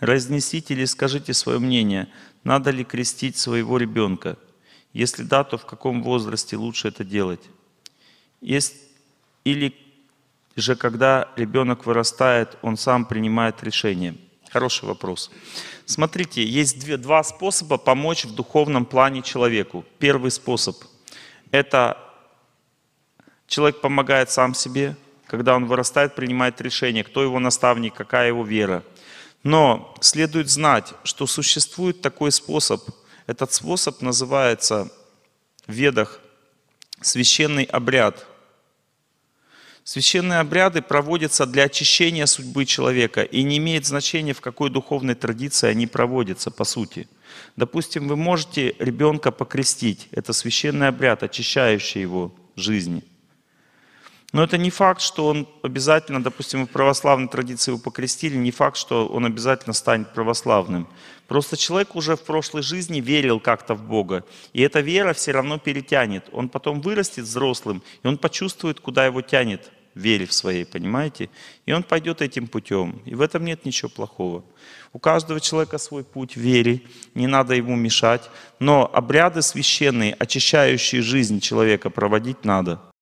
Разнесите или скажите свое мнение, надо ли крестить своего ребенка. Если да, то в каком возрасте лучше это делать? Есть, или же когда ребенок вырастает, он сам принимает решение? Хороший вопрос. Смотрите, есть две, два способа помочь в духовном плане человеку. Первый способ – это человек помогает сам себе, когда он вырастает, принимает решение, кто его наставник, какая его вера – но следует знать, что существует такой способ. Этот способ называется в ведах священный обряд. Священные обряды проводятся для очищения судьбы человека, и не имеет значения, в какой духовной традиции они проводятся, по сути. Допустим, вы можете ребенка покрестить. Это священный обряд, очищающий его жизни – но это не факт, что он обязательно, допустим, в православной традиции его покрестили, не факт, что он обязательно станет православным. Просто человек уже в прошлой жизни верил как-то в Бога, и эта вера все равно перетянет. Он потом вырастет взрослым, и он почувствует, куда его тянет вере в своей, понимаете? И он пойдет этим путем. И в этом нет ничего плохого. У каждого человека свой путь в вере, не надо ему мешать. Но обряды священные, очищающие жизнь человека, проводить надо.